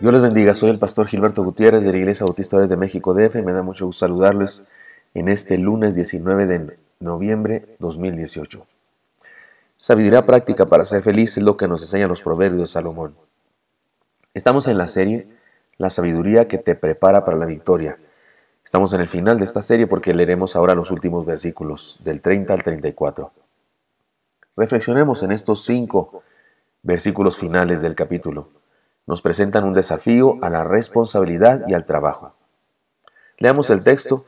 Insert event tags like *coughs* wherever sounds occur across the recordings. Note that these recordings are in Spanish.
Dios les bendiga, soy el pastor Gilberto Gutiérrez de la Iglesia Bautista de México DF y me da mucho gusto saludarles en este lunes 19 de noviembre 2018. Sabiduría práctica para ser feliz es lo que nos enseñan los proverbios de Salomón. Estamos en la serie La sabiduría que te prepara para la victoria. Estamos en el final de esta serie porque leeremos ahora los últimos versículos, del 30 al 34. Reflexionemos en estos cinco versículos finales del capítulo nos presentan un desafío a la responsabilidad y al trabajo. Leamos el texto,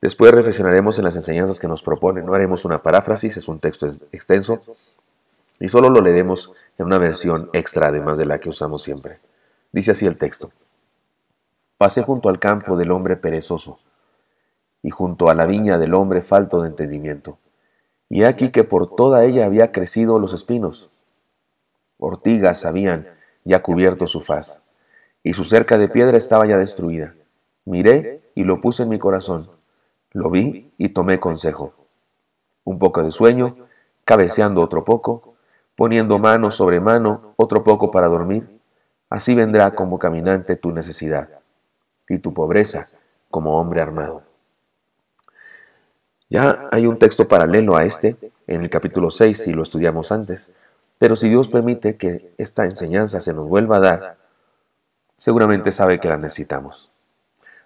después reflexionaremos en las enseñanzas que nos propone, no haremos una paráfrasis, es un texto extenso, y solo lo leeremos en una versión extra además de la que usamos siempre. Dice así el texto. Pasé junto al campo del hombre perezoso y junto a la viña del hombre falto de entendimiento. Y aquí que por toda ella había crecido los espinos. Ortigas habían ya cubierto su faz, y su cerca de piedra estaba ya destruida. Miré y lo puse en mi corazón, lo vi y tomé consejo. Un poco de sueño, cabeceando otro poco, poniendo mano sobre mano otro poco para dormir, así vendrá como caminante tu necesidad y tu pobreza como hombre armado. Ya hay un texto paralelo a este en el capítulo 6 si lo estudiamos antes, pero si Dios permite que esta enseñanza se nos vuelva a dar, seguramente sabe que la necesitamos.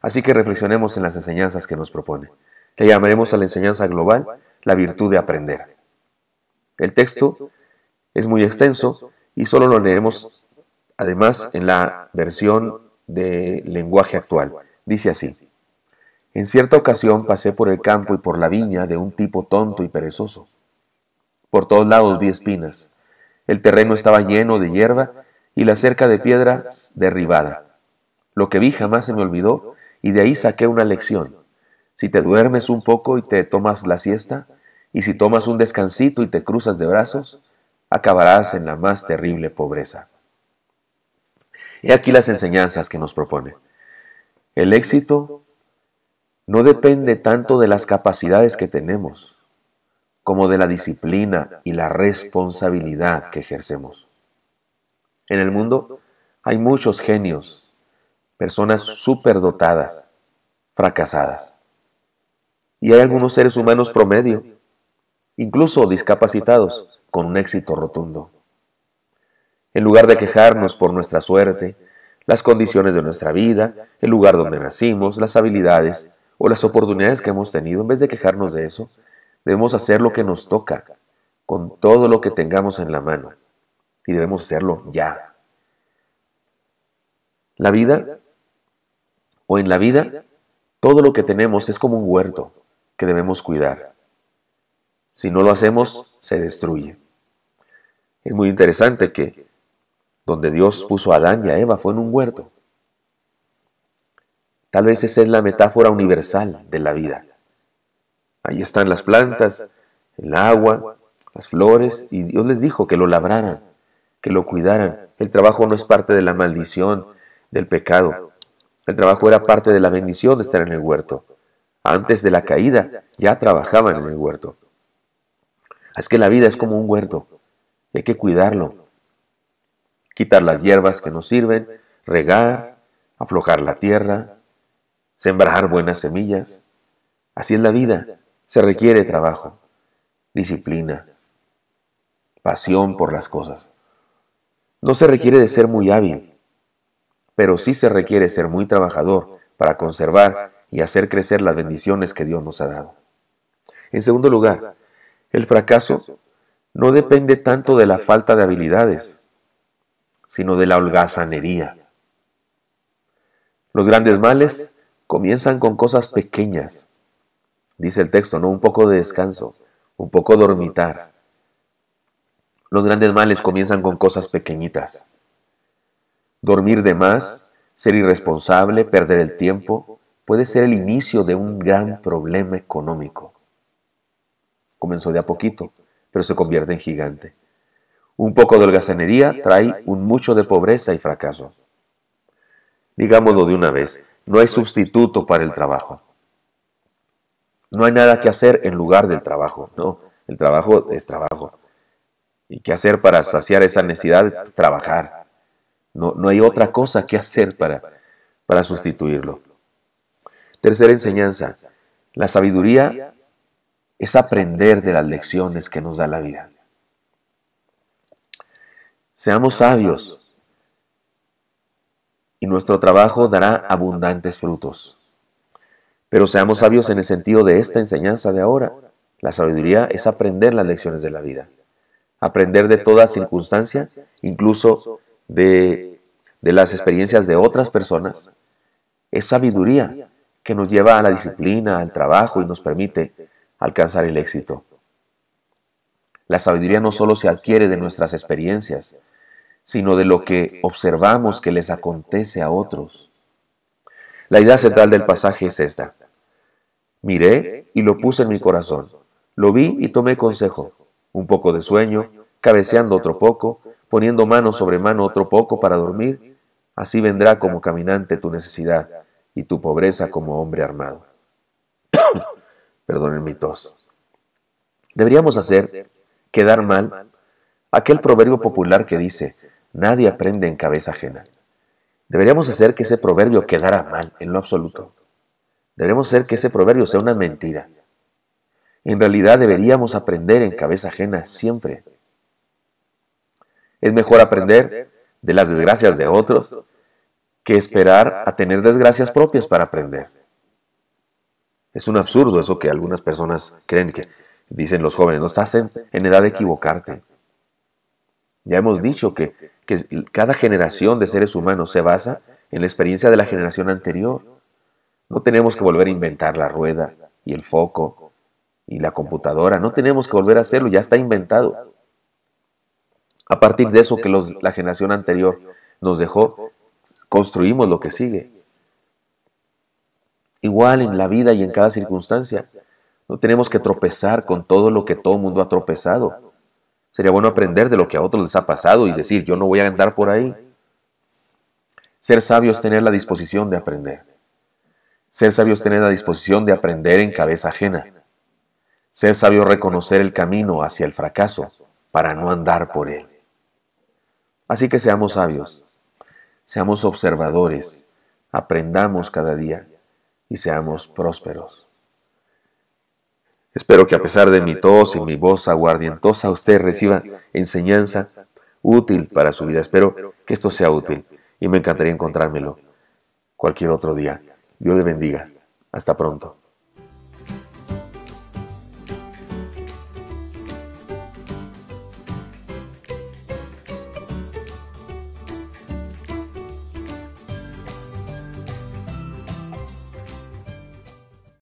Así que reflexionemos en las enseñanzas que nos propone. Le llamaremos a la enseñanza global la virtud de aprender. El texto es muy extenso y solo lo leeremos además en la versión de lenguaje actual. Dice así, en cierta ocasión pasé por el campo y por la viña de un tipo tonto y perezoso. Por todos lados vi espinas, el terreno estaba lleno de hierba y la cerca de piedra derribada. Lo que vi jamás se me olvidó y de ahí saqué una lección. Si te duermes un poco y te tomas la siesta, y si tomas un descansito y te cruzas de brazos, acabarás en la más terrible pobreza. He aquí las enseñanzas que nos propone. El éxito no depende tanto de las capacidades que tenemos, como de la disciplina y la responsabilidad que ejercemos. En el mundo hay muchos genios, personas superdotadas, fracasadas. Y hay algunos seres humanos promedio, incluso discapacitados, con un éxito rotundo. En lugar de quejarnos por nuestra suerte, las condiciones de nuestra vida, el lugar donde nacimos, las habilidades o las oportunidades que hemos tenido, en vez de quejarnos de eso, Debemos hacer lo que nos toca, con todo lo que tengamos en la mano, y debemos hacerlo ya. La vida, o en la vida, todo lo que tenemos es como un huerto que debemos cuidar. Si no lo hacemos, se destruye. Es muy interesante que donde Dios puso a Adán y a Eva fue en un huerto. Tal vez esa es la metáfora universal de la vida. Ahí están las plantas, el agua, las flores, y Dios les dijo que lo labraran, que lo cuidaran. El trabajo no es parte de la maldición, del pecado. El trabajo era parte de la bendición de estar en el huerto. Antes de la caída ya trabajaban en el huerto. Es que la vida es como un huerto. Hay que cuidarlo. Quitar las hierbas que no sirven, regar, aflojar la tierra, sembrar buenas semillas. Así es la vida. Se requiere trabajo, disciplina, pasión por las cosas. No se requiere de ser muy hábil, pero sí se requiere ser muy trabajador para conservar y hacer crecer las bendiciones que Dios nos ha dado. En segundo lugar, el fracaso no depende tanto de la falta de habilidades, sino de la holgazanería. Los grandes males comienzan con cosas pequeñas dice el texto, ¿no? Un poco de descanso, un poco dormitar. Los grandes males comienzan con cosas pequeñitas. Dormir de más, ser irresponsable, perder el tiempo, puede ser el inicio de un gran problema económico. Comenzó de a poquito, pero se convierte en gigante. Un poco de holgazanería trae un mucho de pobreza y fracaso. Digámoslo de una vez, no hay sustituto para el trabajo. No hay nada que hacer en lugar del trabajo, no. El trabajo es trabajo. ¿Y qué hacer para saciar esa necesidad? Trabajar. No, no hay otra cosa que hacer para, para sustituirlo. Tercera enseñanza, la sabiduría es aprender de las lecciones que nos da la vida. Seamos sabios y nuestro trabajo dará abundantes frutos. Pero seamos sabios en el sentido de esta enseñanza de ahora. La sabiduría es aprender las lecciones de la vida, aprender de toda circunstancia, incluso de, las experiencias de otras personas. Es sabiduría que nos lleva a la disciplina, al trabajo y nos permite alcanzar el éxito. La sabiduría no solo se adquiere de nuestras experiencias, sino de lo que observamos que les acontece a otros. La idea central del pasaje es esta. Miré y lo puse en mi corazón. Lo vi y tomé consejo. Un poco de sueño, cabeceando otro poco, poniendo mano sobre mano otro poco para dormir. Así vendrá como caminante tu necesidad y tu pobreza como hombre armado. *coughs* Perdónen mi tos. Deberíamos hacer quedar mal aquel proverbio popular que dice, nadie aprende en cabeza ajena. Deberíamos hacer que ese proverbio quedara mal, en lo absoluto. Deberíamos hacer que ese proverbio sea una mentira. En realidad deberíamos aprender en cabeza ajena siempre. Es mejor aprender de las desgracias de otros que esperar a tener desgracias propias para aprender. Es un absurdo eso que algunas personas creen que dicen los jóvenes, no estás en, en edad de equivocarte. Ya hemos dicho que, cada generación de seres humanos se basa en la experiencia de la generación anterior. No tenemos que volver a inventar la rueda y el foco y la computadora. No tenemos que volver a hacerlo, ya está inventado. A partir de eso que la generación anterior nos dejó, construimos lo que sigue. Igual en la vida y en cada circunstancia. No tenemos que tropezar con todo lo que todo el mundo ha tropezado. Sería bueno aprender de lo que a otros les ha pasado y decir, yo no voy a andar por ahí. Ser sabio es tener la disposición de aprender. Ser sabio es tener la disposición de aprender en cabeza ajena. Ser sabio reconocer el camino hacia el fracaso para no andar por él. Así que seamos sabios, seamos observadores, aprendamos cada día y seamos prósperos. Espero que a pesar de mi tos y mi voz aguardientosa, usted reciba enseñanza útil para su vida. Espero que esto sea útil y me encantaría encontrármelo cualquier otro día. Dios le bendiga. Hasta pronto.